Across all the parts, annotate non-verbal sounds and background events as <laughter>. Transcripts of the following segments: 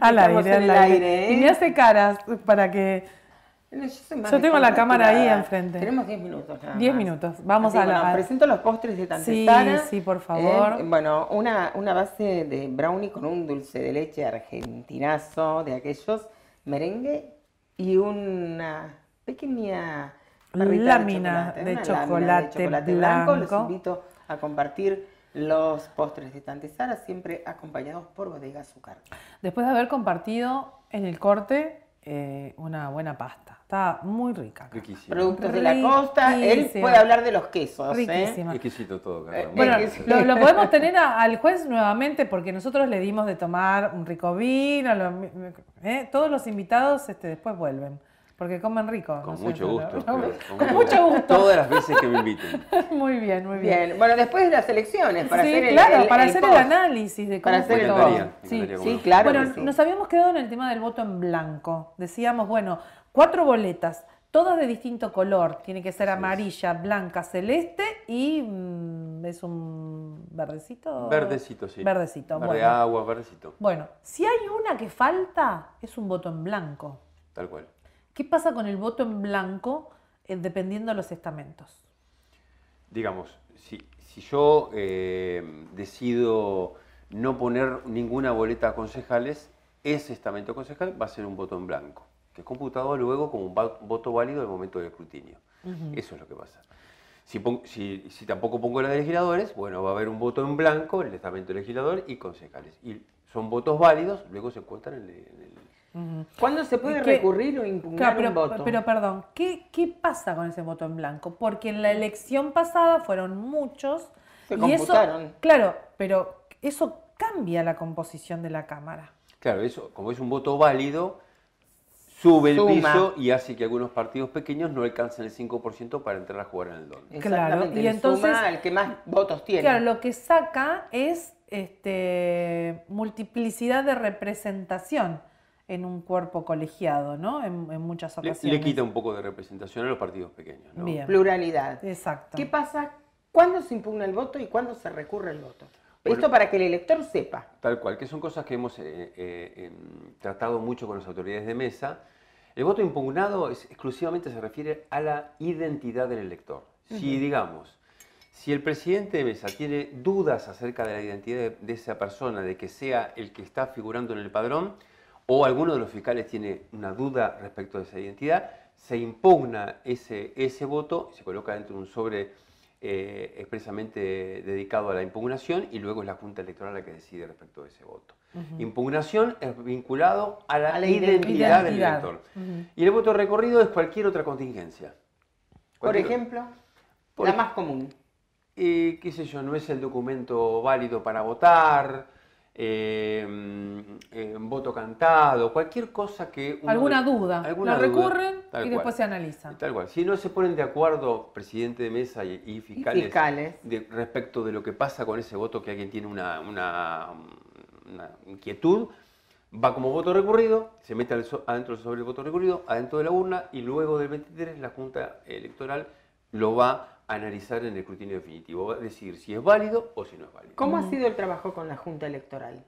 Al aire, al aire. Y me hace caras para que. yo, tengo la cámara ahí enfrente. Tenemos 10 minutos. 10 minutos. Vamos a la. presento los postres de Tantestana. Sí, sí, por eh, favor. bueno, una, una base de brownie con un dulce de leche argentinazo de aquellos, merengue y una pequeña lámina de chocolate, blanco. invito a compartir los postres de Tante Sara, siempre acompañados por Bodega Azúcar. Después de haber compartido en el corte eh, una buena pasta, está muy rica. Riquísimo. Productos de la costa, él puede hablar de los quesos. Riquísimo. ¿eh? Exquisito todo, eh, Bueno, lo, podemos tener al juez nuevamente porque nosotros le dimos de tomar un rico vino, eh, todos los invitados este, después vuelven. Porque comen rico. Con mucho gusto. Con, mucho gusto. Todas las veces que me inviten. <laughs> muy bien, muy bien. bien. Bueno, después de las elecciones, para hacer el, análisis de cómo para hacer Sí, claro. Bueno, nos habíamos quedado en el tema del voto en blanco. Decíamos, bueno, cuatro boletas, todas de distinto color. Tiene que ser amarilla, blanca, celeste y mm, es un verdecito. Verdecito, sí. Verdecito. Verde agua, verdecito. Bueno, si hay una que falta, es un voto en blanco. Tal cual. ¿Qué pasa con el voto en blanco eh, dependiendo de los estamentos? Digamos, si, yo eh, decido no poner ninguna boleta a concejales, ese estamento concejal va a ser un voto en blanco, que es computado luego como un voto válido en el momento del escrutinio. Eso es lo que pasa. Si, tampoco pongo la de legisladores, bueno, va a haber un voto en blanco en el estamento legislador y concejales. Y son votos válidos, luego se encuentran en el ¿Cuándo se puede recurrir o impugnar pero, un voto? Pero perdón, ¿qué, pasa con ese voto en blanco? Porque en la elección pasada fueron muchos. y computaron. Eso, claro, pero eso cambia la composición de la Cámara. Claro, eso, como es un voto válido, sube el piso y hace que algunos partidos pequeños no alcancen el 5% para entrar a jugar en el don Claro, y entonces suma al que más votos tiene. Claro, lo que saca es este, multiplicidad de representación en un cuerpo colegiado, ¿no? En, muchas ocasiones. Le, le, quita un poco de representación a los partidos pequeños, ¿no? Bien. Pluralidad. Exacto. ¿Qué pasa? cuando se impugna el voto y cuándo se recurre el voto? Esto para que el elector sepa. Tal cual, que son cosas que hemos eh, eh, em, tratado mucho con las autoridades de mesa. El voto impugnado exclusivamente se refiere a la identidad del elector. Si, digamos, si el presidente de mesa tiene dudas acerca de la identidad de esa persona, de que sea el que está figurando en el padrón, o alguno de los fiscales tiene una duda respecto de esa identidad, se impugna ese, ese voto, se coloca dentro de un sobre eh, expresamente dedicado a la impugnación y luego es la Junta Electoral la que decide respecto de ese voto. Impugnación es vinculado a la, identidad, del elector. Y el voto recorrido es cualquier otra contingencia. por ejemplo, la más común. Eh, qué sé yo, no es el documento válido para votar, eh, mm, voto cantado, cualquier cosa que... alguna duda, alguna la recurren y después se analiza. Tal cual. Si no se ponen de acuerdo presidente de mesa y, fiscales, De, respecto de lo que pasa con ese voto que alguien tiene una, una, inquietud, va como voto recurrido, se mete adentro sobre el voto recurrido, adentro de la urna y luego del 23 la Junta Electoral lo va analizar en el escrutinio definitivo, decir si es válido o si no es válido. ¿Cómo ha mm. sido el trabajo con la Junta Electoral?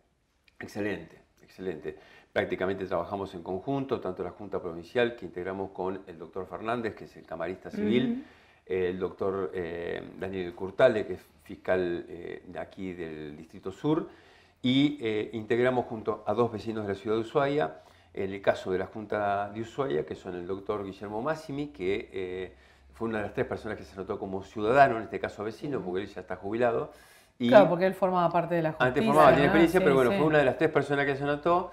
Excelente, excelente. Prácticamente trabajamos en conjunto, tanto la Junta Provincial, que integramos con el doctor Fernández, que es el camarista civil, el doctor eh, Daniel Curtale, que es fiscal eh, de aquí del Distrito Sur, y eh, integramos junto a dos vecinos de la ciudad de Ushuaia, en el caso de la Junta de Ushuaia, que son el doctor Guillermo Massimi, que fue una de las tres personas que se anotó como ciudadano, en este caso vecino, porque él ya está jubilado. Y claro, porque él formaba parte de la justicia. Antes formaba, tiene experiencia, pero bueno, fue una de las tres personas que se anotó.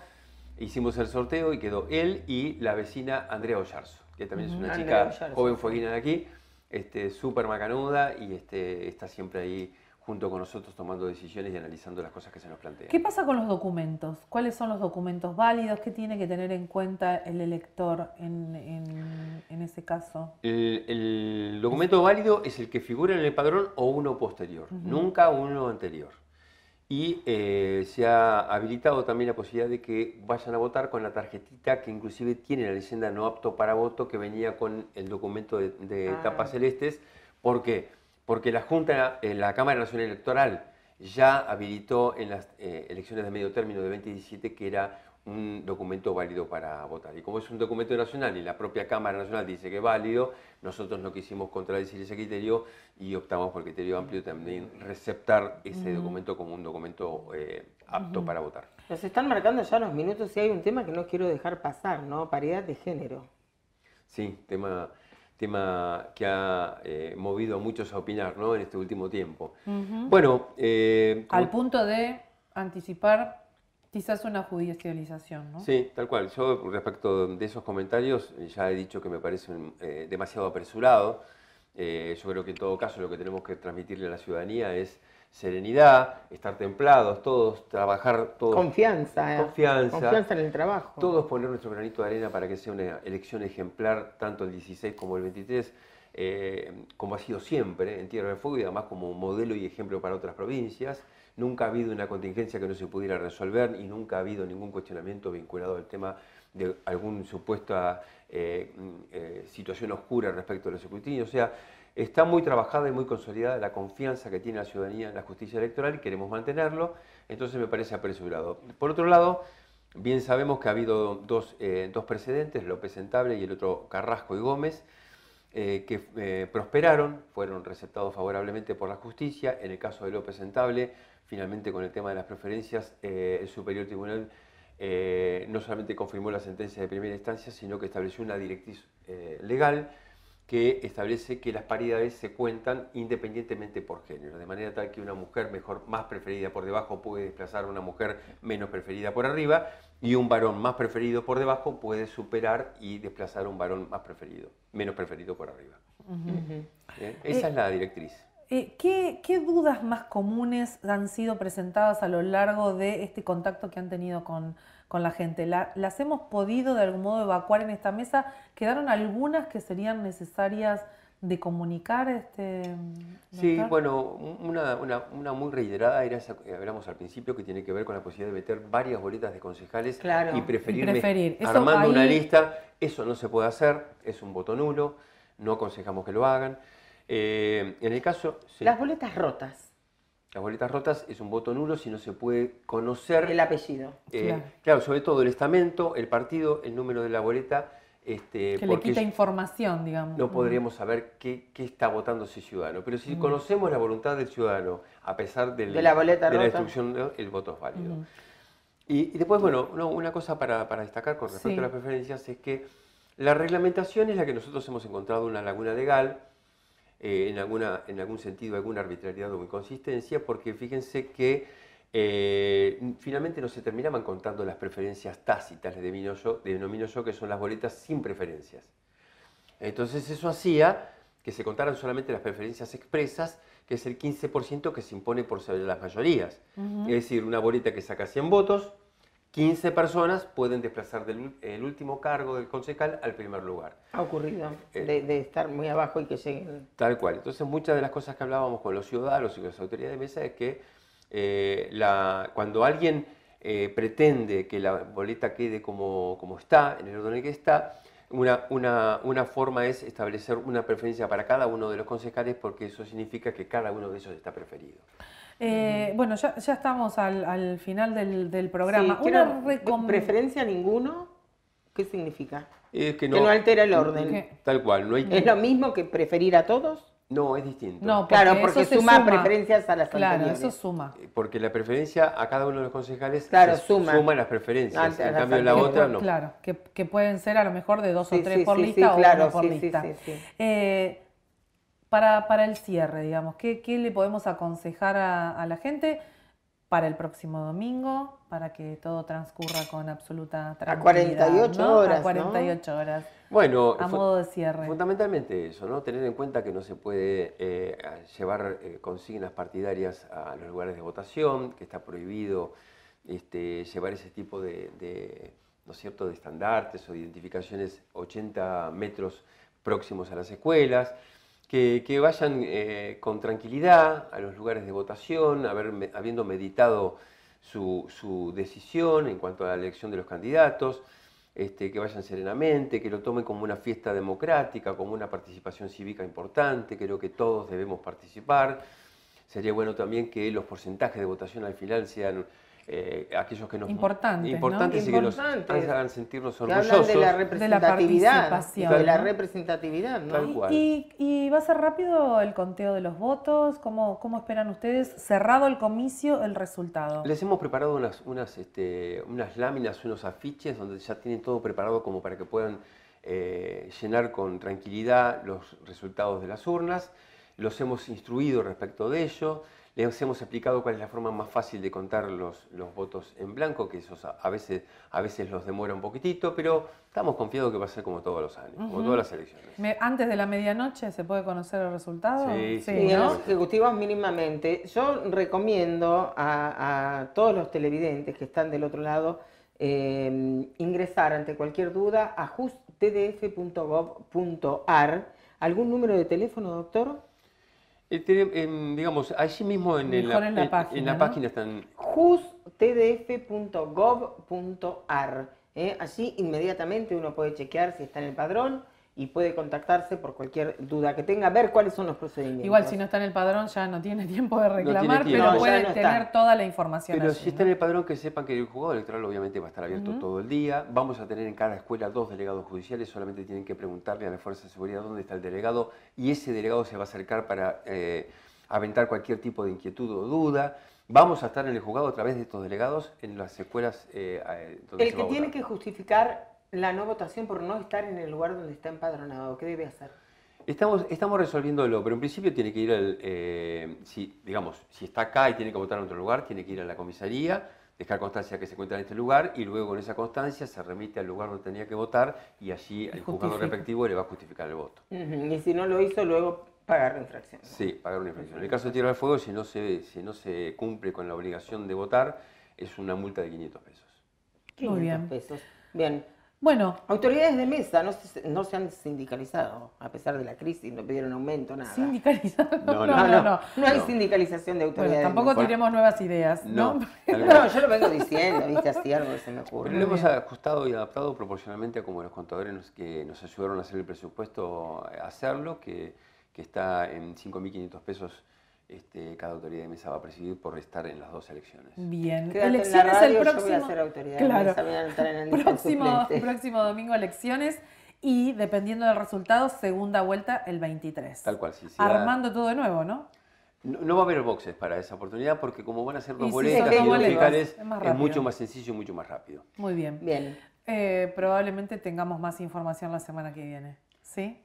Hicimos el sorteo y quedó él y la vecina Andrea Ollarzo, que también es una chica joven fueguina de aquí, este, súper macanuda y este, está siempre ahí junto con nosotros tomando decisiones y analizando las cosas que se nos plantean. ¿Qué pasa con los documentos? ¿Cuáles son los documentos válidos? ¿Qué tiene que tener en cuenta el elector en ese caso? Eh, el, documento válido es el que figura en el padrón o uno posterior, nunca uno anterior. Y eh, se ha habilitado también la posibilidad de que vayan a votar con la tarjetita que inclusive tiene la leyenda no apto para voto que venía con el documento de, ah. tapas celestes. ¿Por qué? Porque la Junta, eh, la Cámara Nacional Electoral, ya habilitó en las eh, elecciones de medio término de 2017 que era un documento válido para votar. Y como es un documento nacional y la propia Cámara Nacional dice que es válido, nosotros no quisimos contradecir ese criterio y optamos por el criterio amplio también receptar ese documento como un documento eh, apto para votar. Nos están marcando ya los minutos y hay un tema que no quiero dejar pasar, ¿no? Paridad de género. Sí, tema tema que ha eh, movido a muchos a opinar ¿no? en este último tiempo. Bueno. Eh, Al punto de anticipar quizás una judicialización, ¿no? Sí, tal cual. Yo respecto de esos comentarios eh, ya he dicho que me parecen demasiado apresurados. yo creo que en todo caso lo que tenemos que transmitirle a la ciudadanía es serenidad, estar templados, todos trabajar, todos confianza, eh. confianza, confianza en el trabajo, todos poner nuestro granito de arena para que sea una elección ejemplar tanto el 16 como el 23, eh, como ha sido siempre en Tierra del Fuego y además como modelo y ejemplo para otras provincias. Nunca ha habido una contingencia que no se pudiera resolver y nunca ha habido ningún cuestionamiento vinculado al tema de alguna supuesta eh, mm, situación oscura respecto a los escrutinios. O sea, Está muy trabajada y muy consolidada la confianza que tiene la ciudadanía en la justicia electoral y queremos mantenerlo, entonces me parece apresurado. Por otro lado, bien sabemos que ha habido dos, eh, dos precedentes, López Entable y el otro Carrasco y Gómez, eh, que eh, prosperaron, fueron receptados favorablemente por la justicia. En el caso de López Entable, finalmente con el tema de las preferencias, el Superior Tribunal no solamente confirmó la sentencia de primera instancia, sino que estableció una directriz legal que establece que las paridades se cuentan independientemente por género, de manera tal que una mujer mejor, más preferida por debajo puede desplazar a una mujer menos preferida por arriba y un varón más preferido por debajo puede superar y desplazar a un varón más preferido, menos preferido por arriba. ¿Eh? Esa es la directriz. Eh, ¿Qué dudas más comunes han sido presentadas a lo largo de este contacto que han tenido con, con la gente. las hemos podido de algún modo evacuar en esta mesa. Quedaron algunas que serían necesarias de comunicar. Este, sí, bueno, una, muy reiterada era esa que hablamos al principio, que tiene que ver con la posibilidad de meter varias boletas de concejales y preferir, armando una lista. Eso no se puede hacer, es un voto nulo, no aconsejamos que lo hagan. Eh, en el caso... Las boletas rotas. Las boletas rotas es un voto nulo si no se puede conocer. El apellido. Eh, claro. sobre todo el estamento, el partido, el número de la boleta. Este, que le quita información, digamos. No podríamos saber qué, está votando ese ciudadano. Pero si mm. conocemos la voluntad del ciudadano, a pesar de la, boleta de la destrucción, el voto es válido. Y, después, bueno, una cosa para, destacar con respecto a las preferencias es que la reglamentación es la que nosotros hemos encontrado una laguna legal eh, en, alguna, en algún sentido alguna arbitrariedad o inconsistencia, porque fíjense que eh, finalmente no se terminaban contando las preferencias tácitas, les denomino yo, denomino yo, que son las boletas sin preferencias. Entonces eso hacía que se contaran solamente las preferencias expresas, que es el 15% que se impone por sobre las mayorías. Es decir, una boleta que saca 100 votos, 15 personas pueden desplazar del último cargo del concejal al primer lugar. Ha ocurrido, eh, de, estar muy abajo y que se... Tal cual. Entonces, muchas de las cosas que hablábamos con los ciudadanos y con las autoridades de mesa es que eh, cuando alguien eh, pretende que la boleta quede como, como está, en el orden en que está, una, una, forma es establecer una preferencia para cada uno de los concejales porque eso significa que cada uno de ellos está preferido. Eh, bueno, ya, estamos al, final del, programa. Una recomendación. ¿Preferencia ninguno? ¿Qué significa? que no, altera el orden. Tal cual. No hay... Mm. ¿Es lo mismo que preferir a todos? No, es distinto. No, claro, porque suma, preferencias a las anteriores. Claro, eso suma. Eh, porque la preferencia a cada uno de los concejales claro, suma. las preferencias. en cambio, la otra no. Claro, que, pueden ser a lo mejor de dos o tres por lista o uno por lista. Eh, para, el cierre, digamos, ¿qué, le podemos aconsejar a, la gente para el próximo domingo, para que todo transcurra con absoluta tranquilidad? A 48 horas. A 48 horas. Bueno, a modo de cierre. Fundamentalmente eso, ¿no? Tener en cuenta que no se puede eh, llevar eh, consignas partidarias a los lugares de votación, que está prohibido este, llevar ese tipo de, ¿no cierto?, de estandartes o de identificaciones 80 metros próximos a las escuelas que, vayan eh, con tranquilidad a los lugares de votación, habiendo meditado su, decisión en cuanto a la elección de los candidatos, este, que vayan serenamente, que lo tomen como una fiesta democrática, como una participación cívica importante, creo que todos debemos participar. Sería bueno también que los porcentajes de votación al final sean eh, aquellos que nos importantes, importantes y que nos hagan sentirnos orgullosos de la representatividad, de la, representatividad, ¿no? ¿Y, va a ser rápido el conteo de los votos, ¿Cómo, esperan ustedes cerrado el comicio el resultado. Les hemos preparado este, unas láminas, unos afiches donde ya tienen todo preparado como para que puedan eh, llenar con tranquilidad los resultados de las urnas. Los hemos instruido respecto de ello. Les hemos explicado cuál es la forma más fácil de contar los, los votos en blanco, que esos a veces, a veces los demora un poquitito, pero estamos confiados que va a ser como todos los años, como todas las elecciones. antes de la medianoche se puede conocer el resultado. Sí, sí, ¿no? ejecutivos mínimamente. Yo recomiendo a, todos los televidentes que están del otro lado eh, ingresar ante cualquier duda a justtdf.gov.ar. ¿Algún número de teléfono, doctor? Eh, digamos, allí mismo en, la, página, están. ¿eh? Allí inmediatamente uno puede chequear si está en el padrón, y puede contactarse por cualquier duda que tenga, ver cuáles son los procedimientos. Igual si no está en el padrón ya no tiene <laughs> tiempo de reclamar, pero puede tener toda la información. Pero si está en el padrón que sepan que el juzgado electoral obviamente va a estar abierto todo el día, vamos a tener en cada escuela dos delegados judiciales, solamente tienen que preguntarle a la Fuerza de Seguridad dónde está el delegado y ese delegado se va a acercar para eh, aventar cualquier tipo de inquietud o duda. Vamos a estar en el juzgado a través de estos delegados en las escuelas eh, eh, El que tiene que justificar la no votación por no estar en el lugar donde está empadronado? ¿Qué debe hacer? Estamos, estamos resolviéndolo, pero en principio tiene que ir al, eh, si, digamos, si está acá y tiene que votar en otro lugar, tiene que ir a la comisaría, dejar constancia que se encuentra en este lugar y luego con esa constancia se remite al lugar donde tenía que votar y allí el juzgado respectivo le va a justificar el voto. Y si no lo hizo, luego pagar la infracción. Sí, pagar una infracción. En el caso de tiro al fuego, si no se, si no se cumple con la obligación de votar, es una multa de 500 pesos. 500 pesos. Bien. Bueno. Autoridades de mesa no se, han sindicalizado, a pesar de la crisis, no pidieron aumento, nada. ¿Sindicalizado? No, no, <laughs> no. No, hay sindicalización de autoridades. tampoco tenemos tiremos nuevas ideas. No, no, <laughs> yo lo vengo diciendo, viste, así se me ocurre. lo hemos ajustado y adaptado proporcionalmente a como los contadores que nos ayudaron a hacer el presupuesto, hacerlo, que, que está en 5.500 pesos este, cada autoridad de mesa va a presidir por estar en las dos elecciones. Bien, elecciones el próximo. de mesa, próximo, domingo elecciones y dependiendo del resultado, segunda vuelta el 23. Tal cual, sí. sí Armando todo de nuevo, ¿no? ¿no? va a haber boxes para esa oportunidad porque como van a ser dos boletas y es, mucho más sencillo y mucho más rápido. Muy bien. Bien. Eh, probablemente tengamos más información la semana que viene.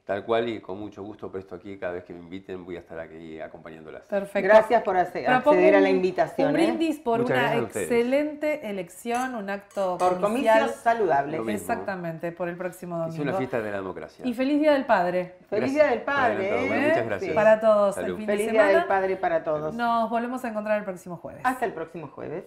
Tal cual y con mucho gusto presto aquí, cada vez que me inviten voy a estar aquí acompañándolas. Perfecto. Gracias por acceder a la invitación. Un ¿eh? brindis por una excelente elección, un acto Por comicios saludables. Exactamente, por el próximo domingo. Es una fiesta de la democracia. Y feliz Día del Padre. Feliz Día del Padre. ¿eh? muchas gracias. Para todos. El fin feliz Día del Padre para todos. Nos volvemos a encontrar el próximo jueves. Hasta el próximo jueves.